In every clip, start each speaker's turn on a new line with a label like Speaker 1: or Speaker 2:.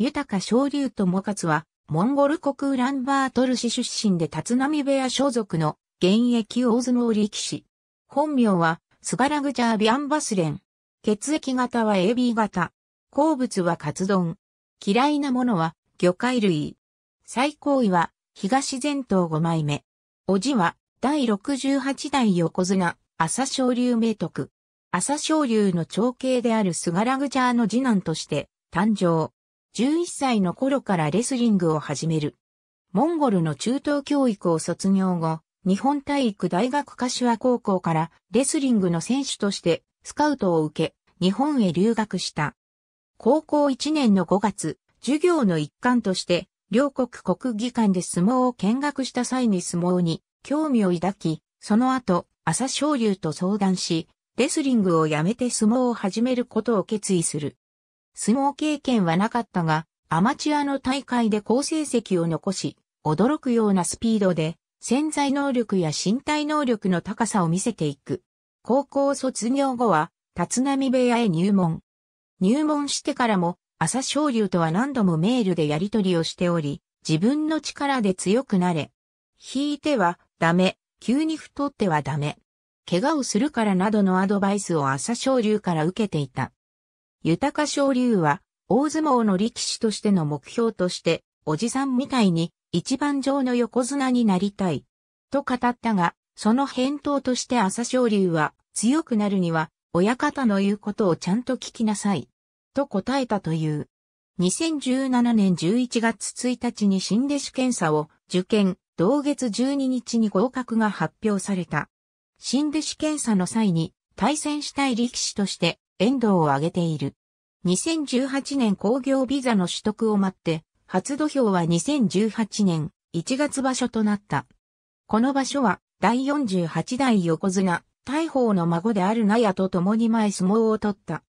Speaker 1: 豊昇龍友勝は、モンゴル国ウランバートル市出身で立浪部屋所属の現役大相撲力士。本名は、スバラグジャービアンバスレン。血液型は AB 型。好物はカツ丼。嫌いなものは、魚介類。最高位は、東前頭5枚目。おじは、第68代横綱、朝昇龍名徳。朝昇龍の長兄であるスガラグジャーの次男として、誕生。11歳の頃からレスリングを始める。モンゴルの中等教育を卒業後、日本体育大学柏高校からレスリングの選手としてスカウトを受け、日本へ留学した。高校1年の5月、授業の一環として、両国国技館で相撲を見学した際に相撲に興味を抱き、その後、朝青龍と相談し、レスリングをやめて相撲を始めることを決意する。相撲経験はなかったが、アマチュアの大会で好成績を残し、驚くようなスピードで、潜在能力や身体能力の高さを見せていく。高校卒業後は、立浪部屋へ入門。入門してからも、朝青龍とは何度もメールでやり取りをしており、自分の力で強くなれ。引いては、ダメ。急に太ってはダメ。怪我をするからなどのアドバイスを朝青龍から受けていた。豊昇龍は、大相撲の力士としての目標として、おじさんみたいに、一番上の横綱になりたい。と語ったが、その返答として朝昇龍は、強くなるには、親方の言うことをちゃんと聞きなさい。と答えたという。2017年11月1日に新弟子検査を受験、同月12日に合格が発表された。新弟子検査の際に対戦したい力士として遠藤を挙げている。2018年工業ビザの取得を待って、初土俵は2018年1月場所となった。この場所は、第48代横綱、大鵬の孫であるナヤと共に前相撲を取った。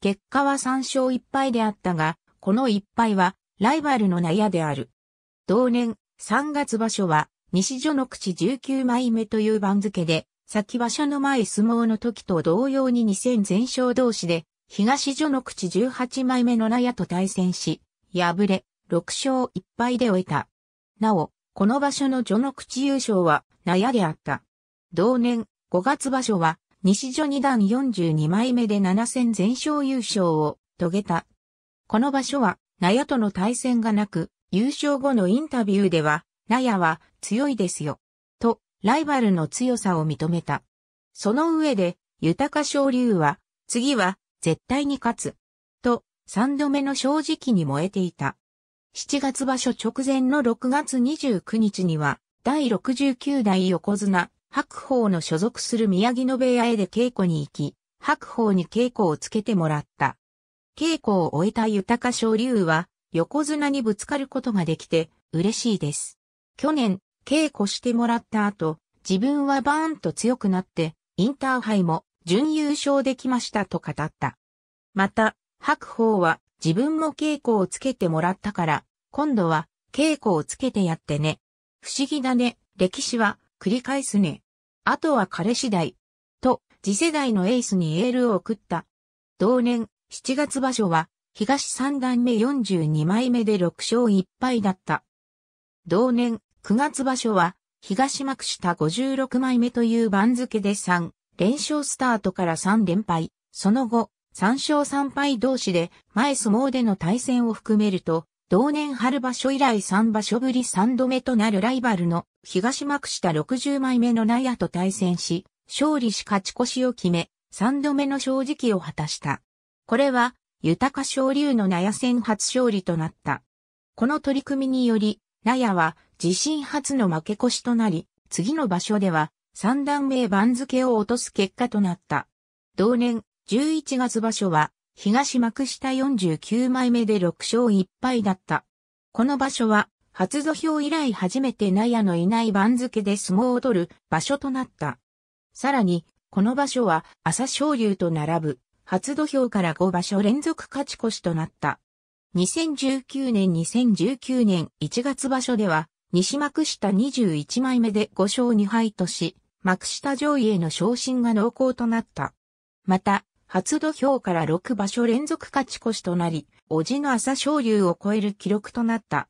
Speaker 1: 結果は3勝1敗であったが、この1敗は、ライバルのナヤである。同年、3月場所は、西女の口19枚目という番付で、先場所の前相撲の時と同様に2戦全勝同士で、東序の口18枚目の納屋と対戦し、敗れ、6勝1敗で終えた。なお、この場所の序の口優勝は納屋であった。同年、5月場所は、西序二段42枚目で7戦全勝優勝を遂げた。この場所は、納屋との対戦がなく、優勝後のインタビューでは、納屋は強いですよ。ライバルの強さを認めた。その上で、豊昇龍は、次は、絶対に勝つ。と、三度目の正直に燃えていた。七月場所直前の6月29日には、第69代横綱、白鵬の所属する宮城野部屋へで稽古に行き、白鵬に稽古をつけてもらった。稽古を終えた豊昇龍は、横綱にぶつかることができて、嬉しいです。去年、稽古してもらった後、自分はバーンと強くなって、インターハイも準優勝できましたと語った。また、白鵬は自分も稽古をつけてもらったから、今度は稽古をつけてやってね。不思議だね、歴史は繰り返すね。あとは彼次第。と、次世代のエースにエールを送った。同年、7月場所は、東三段目42枚目で6勝1敗だった。同年、9月場所は、東幕下56枚目という番付で3連勝スタートから3連敗、その後、3勝3敗同士で前相撲での対戦を含めると、同年春場所以来3場所ぶり3度目となるライバルの東幕下60枚目の納屋と対戦し、勝利し勝ち越しを決め、3度目の正直を果たした。これは、豊昇龍の納屋戦初勝利となった。この取り組みにより、納屋は自身初の負け越しとなり、次の場所では三段目番付を落とす結果となった。同年11月場所は東幕下49枚目で6勝1敗だった。この場所は初土俵以来初めて納屋のいない番付で相撲を取る場所となった。さらに、この場所は朝昇龍と並ぶ初土俵から5場所連続勝ち越しとなった。2019年2019年1月場所では西幕下21枚目で5勝2敗とし、幕下上位への昇進が濃厚となった。また、初土俵から6場所連続勝ち越しとなり、叔父の朝昇龍を超える記録となった。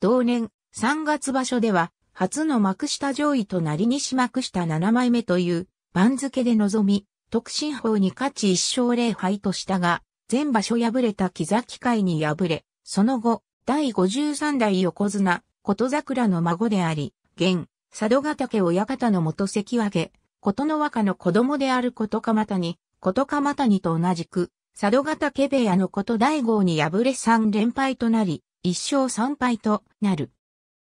Speaker 1: 同年、3月場所では、初の幕下上位となり西幕下7枚目という番付で臨み、特進法に勝ち1勝0敗としたが、全場所敗れた木崎会に敗れ、その後、第53代横綱、琴桜の孫であり、現、佐渡ヶ嶽親方の元関脇、琴の若の子供である琴鎌谷、琴鎌谷と同じく、佐渡ヶ嶽部屋の琴大号に敗れ3連敗となり、1勝3敗となる。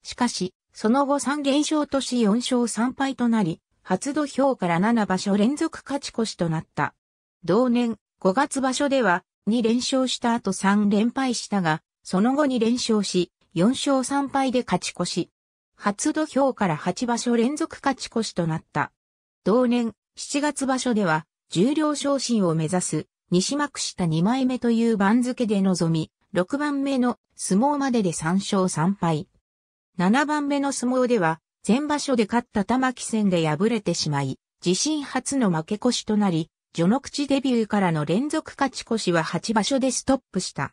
Speaker 1: しかし、その後3連勝とし4勝3敗となり、初土俵から7場所連続勝ち越しとなった。同年、5月場所では、2連勝した後3連敗したが、その後に連勝し、4勝3敗で勝ち越し。初土俵から8場所連続勝ち越しとなった。同年7月場所では重量昇進を目指す西幕下2枚目という番付で臨み、6番目の相撲までで3勝3敗。7番目の相撲では前場所で勝った玉木戦で敗れてしまい、自身初の負け越しとなり、序の口デビューからの連続勝ち越しは8場所でストップした。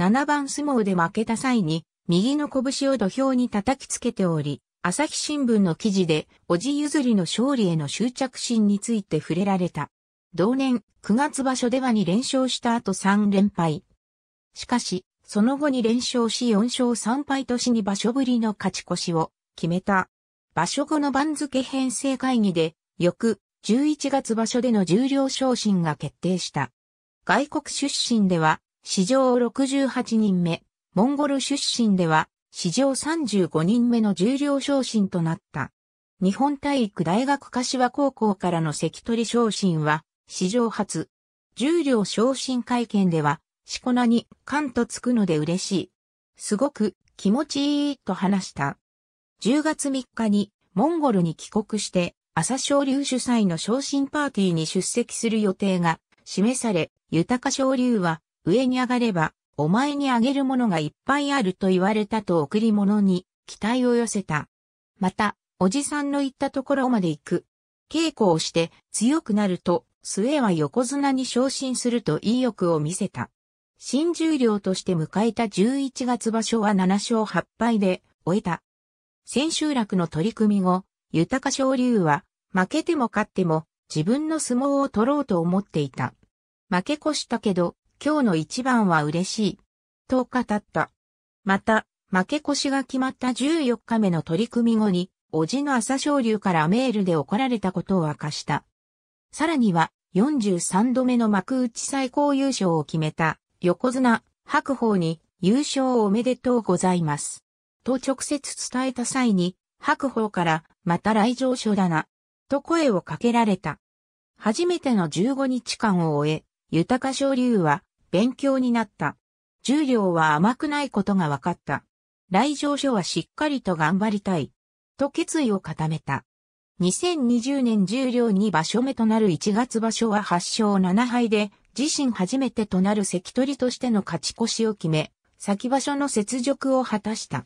Speaker 1: 7番相撲で負けた際に、右の拳を土俵に叩きつけており、朝日新聞の記事で、おじ譲りの勝利への執着心について触れられた。同年、9月場所では2連勝した後3連敗。しかし、その後に連勝し4勝3敗年に場所ぶりの勝ち越しを決めた。場所後の番付編成会議で、翌11月場所での重量昇進が決定した。外国出身では、史上68人目、モンゴル出身では、史上35人目の重量昇進となった。日本体育大学柏高校からの関取昇進は、史上初。重量昇進会見では、しこなに、んとつくので嬉しい。すごく、気持ちいい、と話した。10月3日に、モンゴルに帰国して、朝昇竜主催の昇進パーティーに出席する予定が、示され、豊か昇竜は、上に上がれば、お前にあげるものがいっぱいあると言われたと贈り物に期待を寄せた。また、おじさんの言ったところまで行く。稽古をして強くなると、末は横綱に昇進すると意欲を見せた。新十両として迎えた11月場所は7勝8敗で終えた。千秋楽の取り組み後、豊昇龍は負けても勝っても自分の相撲を取ろうと思っていた。負け越したけど今日の一番は嬉しい。と語った。また、負け越しが決まった14日目の取り組み後に、おじの朝昇竜からメールで怒られたことを明かした。さらには、43度目の幕内最高優勝を決めた、横綱、白鵬に、優勝おめでとうございます。と直接伝えた際に、白鵬から、また来場所だな、と声をかけられた。初めての15日間を終え、豊昇龍は、勉強になった。重量は甘くないことが分かった。来場所はしっかりと頑張りたい。と決意を固めた。2020年重量2場所目となる1月場所は8勝7敗で、自身初めてとなる関取としての勝ち越しを決め、先場所の雪辱を果たした。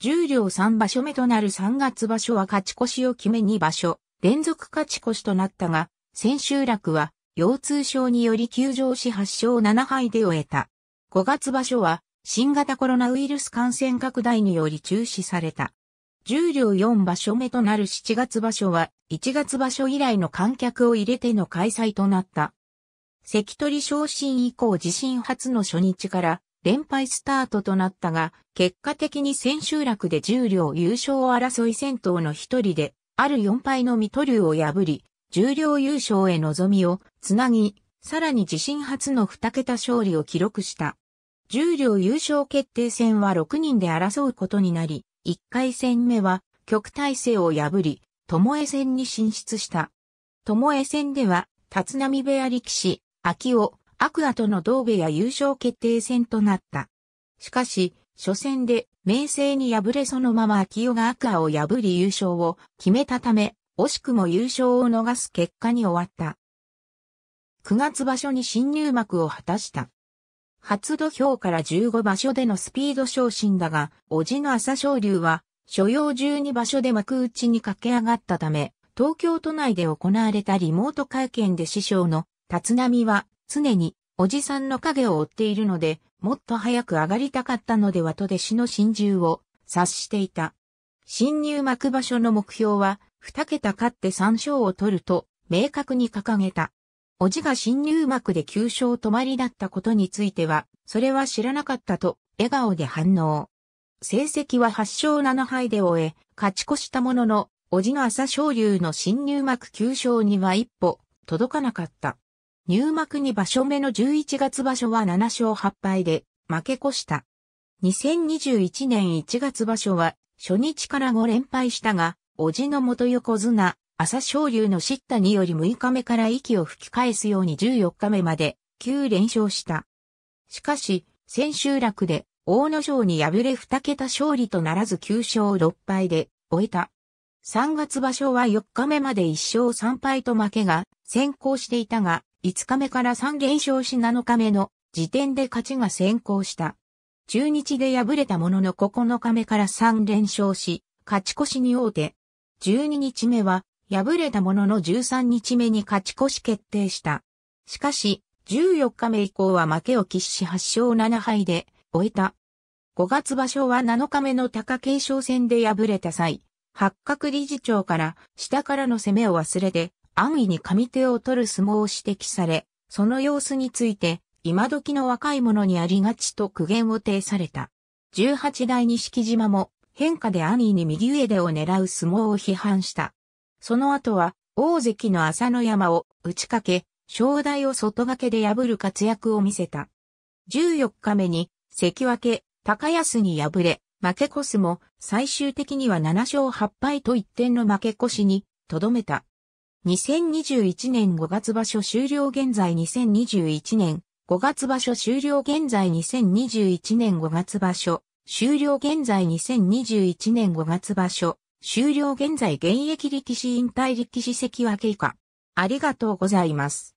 Speaker 1: 重量3場所目となる3月場所は勝ち越しを決め2場所、連続勝ち越しとなったが、千秋楽は腰痛症により休場し8勝7敗で終えた。5月場所は、新型コロナウイルス感染拡大により中止された。10両4場所目となる7月場所は、1月場所以来の観客を入れての開催となった。関取昇進以降自身初の初日から連敗スタートとなったが、結果的に千秋楽で10両優勝争い戦闘の一人で、ある4敗の水戸流を破り、重量優勝へ望みをつなぎ、さらに自身初の2桁勝利を記録した。重量優勝決定戦は6人で争うことになり、1回戦目は極体制を破り、巴戦に進出した。巴戦では、立浪部屋力士、秋尾、アクアとの同部屋優勝決定戦となった。しかし、初戦で明星に敗れそのまま秋尾がアクアを破り優勝を決めたため、惜しくも優勝を逃す結果に終わった。9月場所に新入幕を果たした。初土俵から15場所でのスピード昇進だが、叔父の朝昇龍は、所要12場所で幕内に駆け上がったため、東京都内で行われたリモート会見で師匠の立浪は常におじさんの影を追っているので、もっと早く上がりたかったのではと弟子の心中を察していた。新入幕場所の目標は二桁勝って三勝を取ると、明確に掲げた。おじが新入幕で9勝止まりだったことについては、それは知らなかったと、笑顔で反応。成績は8勝7敗で終え、勝ち越したものの、おじが朝昇龍の新入幕9勝には一歩、届かなかった。入幕に場所目の11月場所は7勝8敗で、負け越した。2021年1月場所は、初日から5連敗したが、叔父の元横綱、朝昇龍の叱咤により6日目から息を吹き返すように14日目まで9連勝した。しかし、千秋楽で大野城に敗れ2桁勝利とならず9勝6敗で終えた。3月場所は4日目まで1勝3敗と負けが先行していたが、5日目から3連勝し7日目の時点で勝ちが先行した。中日で敗れたものの9日目から3連勝し、勝ち越しに大手。12日目は敗れたものの13日目に勝ち越し決定した。しかし、14日目以降は負けを喫し8勝7敗で終えた。5月場所は7日目の貴景勝戦で敗れた際、八角理事長から下からの攻めを忘れて安易に上手を取る相撲を指摘され、その様子について今時の若い者にありがちと苦言を呈された。18代錦島も変化で安易に右上を狙う相撲を批判した。その後は、大関の浅野山を打ち掛け、正代を外掛けで破る活躍を見せた。14日目に、関脇、高安に敗れ、負け越すも、最終的には7勝8敗と1点の負け越しに、とどめた。2021年5月場所終了現在2021年5月場所終了現在2021年5月場所終了現在2021年5月場所、終了現在現役力士引退力士関脇以下。ありがとうございます。